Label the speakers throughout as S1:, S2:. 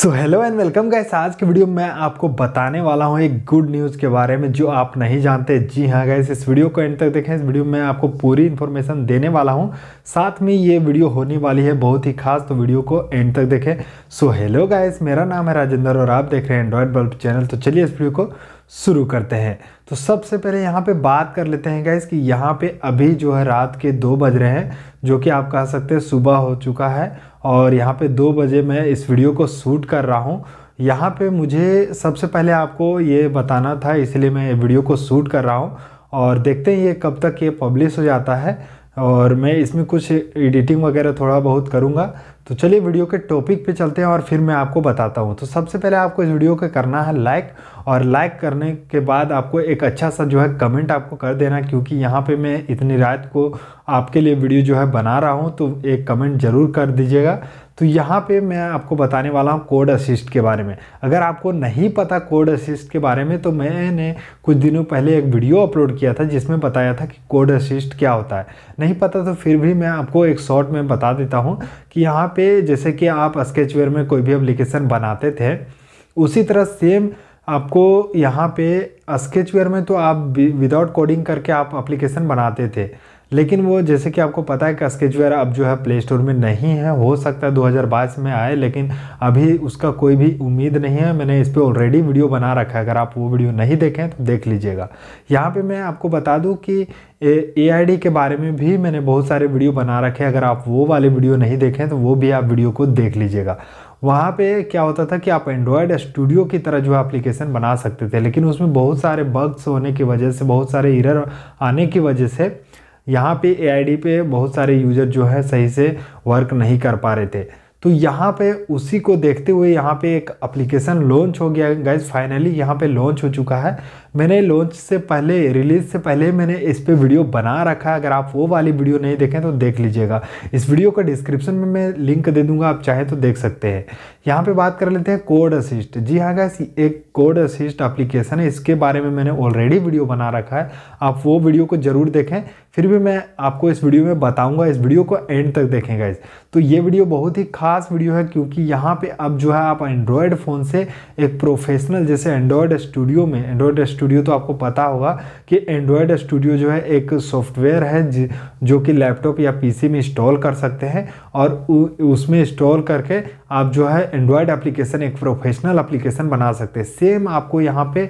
S1: so hello and welcome guys आज के video में मैं आपको बताने वाला हूँ एक गुड न्यूज़ के बारे में जो आप नहीं जानते जी हाँ गाइस इस वीडियो को एंड तक देखें इस वीडियो में आपको पूरी इन्फॉर्मेशन देने वाला हूँ साथ में ये वीडियो होने वाली है बहुत ही खास तो वीडियो को एंड तक देखें सो हेलो गाइस मेरा नाम है राजेंद्र और आप देख रहे हैं एंड्रॉयड बल्ब चैनल तो चलिए इस वीडियो को शुरू करते हैं तो सबसे पहले यहाँ पे बात कर लेते हैं गैस कि यहाँ पे अभी जो है रात के दो बज रहे हैं जो कि आप कह सकते हैं सुबह हो चुका है और यहाँ पे दो बजे मैं इस वीडियो को शूट कर रहा हूँ यहाँ पे मुझे सबसे पहले आपको ये बताना था इसलिए मैं वीडियो को शूट कर रहा हूँ और देखते हैं ये कब तक ये पब्लिश हो जाता है और मैं इसमें कुछ एडिटिंग वगैरह थोड़ा बहुत करूँगा तो चलिए वीडियो के टॉपिक पे चलते हैं और फिर मैं आपको बताता हूँ तो सबसे पहले आपको इस वीडियो को करना है लाइक और लाइक करने के बाद आपको एक अच्छा सा जो है कमेंट आपको कर देना क्योंकि यहाँ पे मैं इतनी रात को आपके लिए वीडियो जो है बना रहा हूँ तो एक कमेंट ज़रूर कर दीजिएगा तो यहाँ पे मैं आपको बताने वाला हूँ कोड असिस्ट के बारे में अगर आपको नहीं पता कोड असिस्ट के बारे में तो मैंने कुछ दिनों पहले एक वीडियो अपलोड किया था जिसमें बताया था कि कोड असिस्ट क्या होता है नहीं पता तो फिर भी मैं आपको एक शॉर्ट में बता देता हूँ कि यहाँ पे जैसे कि आप स्केचवेयर में कोई भी अप्लीकेशन बनाते थे उसी तरह सेम आपको यहाँ पे स्केचवेयर में तो आप विदाउट कोडिंग करके आप अप्लीकेशन बनाते थे लेकिन वो जैसे कि आपको पता है कस्केजवेयर अब जो है प्ले स्टोर में नहीं है हो सकता है 2022 में आए लेकिन अभी उसका कोई भी उम्मीद नहीं है मैंने इस पर ऑलरेडी वीडियो बना रखा है अगर आप वो वीडियो नहीं देखें तो देख लीजिएगा यहाँ पे मैं आपको बता दूँ कि ए आई के बारे में भी मैंने बहुत सारे वीडियो बना रखे हैं अगर आप वो वाले वीडियो नहीं देखें तो वो भी आप वीडियो को देख लीजिएगा वहाँ पे क्या होता था कि आप एंड्रॉयड स्टूडियो की तरह जो एप्लीकेशन बना सकते थे लेकिन उसमें बहुत सारे बग्स होने की वजह से बहुत सारे इरर आने की वजह से यहाँ पे ए पे बहुत सारे यूज़र जो है सही से वर्क नहीं कर पा रहे थे तो यहाँ पे उसी को देखते हुए यहाँ पे एक एप्लीकेशन लॉन्च हो गया गाइज फाइनली यहाँ पे लॉन्च हो चुका है मैंने लॉन्च से पहले रिलीज़ से पहले मैंने इस पर वीडियो बना रखा है अगर आप वो वाली वीडियो नहीं देखें तो देख लीजिएगा इस वीडियो का डिस्क्रिप्शन में मैं लिंक दे दूंगा आप चाहें तो देख सकते हैं यहाँ पे बात कर लेते हैं कोड असिस्ट जी हाँ गैस एक कोड असिस्ट एप्लीकेशन है इसके बारे में मैंने ऑलरेडी वीडियो बना रखा है आप वो वीडियो को ज़रूर देखें फिर भी मैं आपको इस वीडियो में बताऊंगा इस वीडियो को एंड तक देखें गाइज तो ये वीडियो बहुत ही खास वीडियो है क्योंकि यहाँ पे अब जो है आप एंड्रॉयड फ़ोन से एक प्रोफेशनल जैसे एंड्रॉयड स्टूडियो में एंड्रॉयड स्टूडियो स्टूडियो तो आपको पता होगा कि एंड्रॉयड स्टूडियो जो है एक सॉफ्टवेयर है जो कि लैपटॉप या पीसी में इंस्टॉल कर सकते हैं और उसमें इंस्टॉल करके आप जो है एंड्रॉयड एप्लीकेशन एक प्रोफेशनल एप्लीकेशन बना सकते हैं सेम आपको यहाँ पे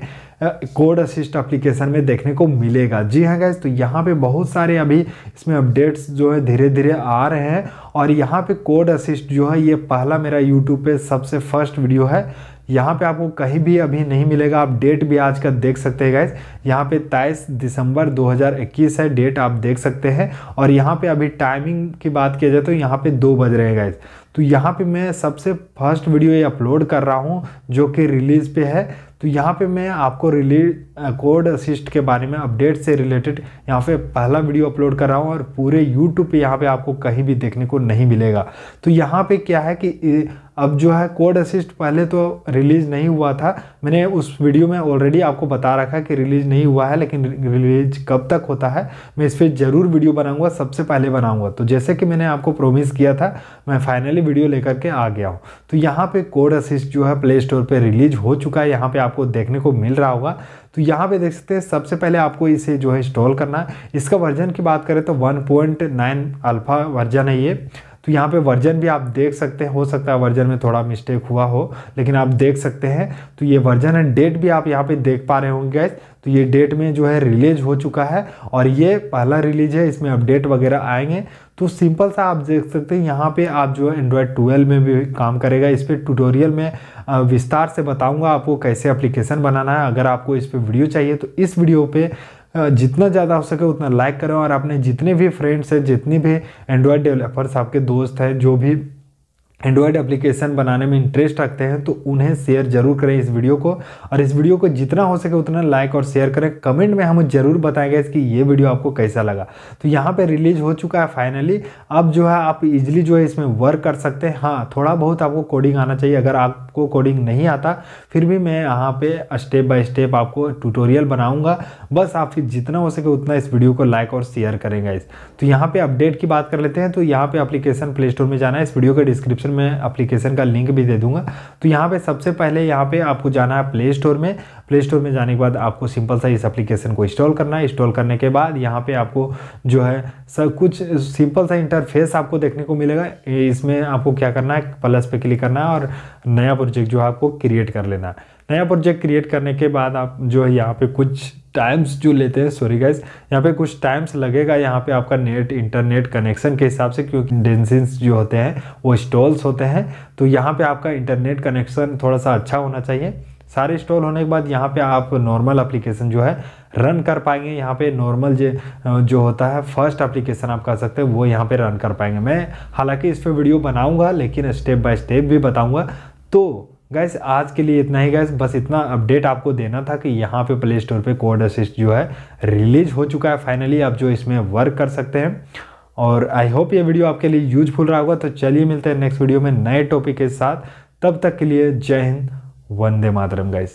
S1: कोड असिस्ट एप्लीकेशन में देखने को मिलेगा जी हाँ गैस तो यहाँ पे बहुत सारे अभी इसमें अपडेट्स जो है धीरे धीरे आ रहे हैं और यहाँ पे कोड असिस्ट जो है ये पहला मेरा यूट्यूब पे सबसे फर्स्ट वीडियो है यहाँ पे आपको कहीं भी अभी नहीं मिलेगा आप डेट भी आज का देख सकते हैं गाइज यहाँ पे तेईस दिसंबर 2021 है डेट आप देख सकते हैं और यहाँ पे अभी टाइमिंग की बात किया जाए तो यहाँ पे दो बज रहे हैं गाइज तो यहाँ पे मैं सबसे फर्स्ट वीडियो ये अपलोड कर रहा हूँ जो कि रिलीज़ पे है तो यहाँ पे मैं आपको रिली कोड असिस्ट के बारे में अपडेट से रिलेटेड यहाँ पे पहला वीडियो अपलोड कर रहा हूँ और पूरे यूट्यूब पे यहाँ पे आपको कहीं भी देखने को नहीं मिलेगा तो यहाँ पे क्या है कि अब जो है कोड असिस्ट पहले तो रिलीज़ नहीं हुआ था मैंने उस वीडियो में ऑलरेडी आपको बता रखा है कि रिलीज़ नहीं हुआ है लेकिन रिलीज कब तक होता है मैं इस पर ज़रूर वीडियो बनाऊंगा सबसे पहले बनाऊंगा तो जैसे कि मैंने आपको प्रोमिस किया था मैं फाइनली वीडियो लेकर के आ गया हूँ तो यहाँ पर कोड असिस्ट जो है प्ले स्टोर पर रिलीज हो चुका है यहाँ पर आपको देखने को मिल रहा होगा तो यहाँ पे देख सकते हैं सबसे पहले आपको इसे जो है इंस्टॉल करना है इसका वर्जन की बात करें तो 1.9 अल्फा वर्जन है ये तो यहाँ पे वर्जन भी आप देख सकते हैं हो सकता है वर्जन में थोड़ा मिस्टेक हुआ हो लेकिन आप देख सकते हैं तो ये वर्जन एंड डेट भी आप यहाँ पे देख पा रहे होंगे गैस तो ये डेट में जो है रिलीज हो चुका है और ये पहला रिलीज है इसमें अपडेट वगैरह आएंगे तो सिंपल सा आप देख सकते हैं यहाँ पे आप जो है एंड्रॉयड ट्वेल्व में भी काम करेगा इस पर ट्यूटोरियल में विस्तार से बताऊँगा आपको कैसे अप्लीकेशन बनाना है अगर आपको इस पर वीडियो चाहिए तो इस वीडियो पर जितना ज़्यादा हो सके उतना लाइक करें और अपने जितने भी फ्रेंड्स हैं जितनी भी एंड्रॉयड डेवलपर्स आपके दोस्त हैं जो भी एंड्रॉयड एप्लीकेशन बनाने में इंटरेस्ट रखते हैं तो उन्हें शेयर जरूर करें इस वीडियो को और इस वीडियो को जितना हो सके उतना लाइक और शेयर करें कमेंट में हमें ज़रूर बताएंगे कि ये वीडियो आपको कैसा लगा तो यहाँ पे रिलीज हो चुका है फाइनली अब जो है आप इजीली जो है इसमें वर्क कर सकते हैं हाँ थोड़ा बहुत आपको कोडिंग आना चाहिए अगर आपको कोडिंग नहीं आता फिर भी मैं यहाँ पर स्टेप बाय स्टेप आपको ट्यूटोरियल बनाऊँगा बस आप जितना हो सके उतना इस वीडियो को लाइक और शेयर करेंगे इस तो यहाँ पर अपडेट की बात कर लेते हैं तो यहाँ पर अप्लीकेशन प्ले स्टोर में जाना है इस वीडियो के डिस्क्रिप्शन डिस्क्रिप्शन में अप्लीकेशन का लिंक भी दे दूंगा तो यहाँ पे सबसे पहले यहाँ पे आपको जाना है प्ले स्टोर में प्ले स्टोर में जाने के बाद आपको सिंपल सा इस एप्लीकेशन को इंस्टॉल करना है इंस्टॉल करने के बाद यहाँ पे आपको जो है सब कुछ सिंपल सा इंटरफेस आपको देखने को मिलेगा इसमें आपको क्या करना है प्लस पे क्लिक करना है और नया प्रोजेक्ट जो है आपको क्रिएट कर लेना है नया प्रोजेक्ट क्रिएट करने के बाद आप जो है यहाँ पे कुछ टाइम्स जो लेते हैं सॉरी गाइज यहाँ पे कुछ टाइम्स लगेगा यहाँ पे आपका नेट इंटरनेट कनेक्शन के हिसाब से क्योंकि डेंसिस जो होते हैं वो स्टॉल्स होते हैं तो यहाँ पे आपका इंटरनेट कनेक्शन थोड़ा सा अच्छा होना चाहिए सारे स्टॉल होने के बाद यहाँ पे आप नॉर्मल एप्लीकेशन जो है रन कर पाएंगे यहाँ पे नॉर्मल जो होता है फर्स्ट एप्लीकेशन आप कह सकते हैं वो यहाँ पे रन कर पाएंगे मैं हालांकि इस पर वीडियो बनाऊंगा लेकिन स्टेप बाय स्टेप भी बताऊंगा तो गैस आज के लिए इतना ही गैस बस इतना अपडेट आपको देना था कि यहाँ पे प्ले स्टोर पे कोड असिस्ट जो है रिलीज हो चुका है फाइनली आप जो इसमें वर्क कर सकते हैं और आई होप ये वीडियो आपके लिए यूजफुल रहा होगा तो चलिए मिलते हैं नेक्स्ट वीडियो में नए टॉपिक के साथ तब तक के लिए जय हिंद वंदे मातरम गैस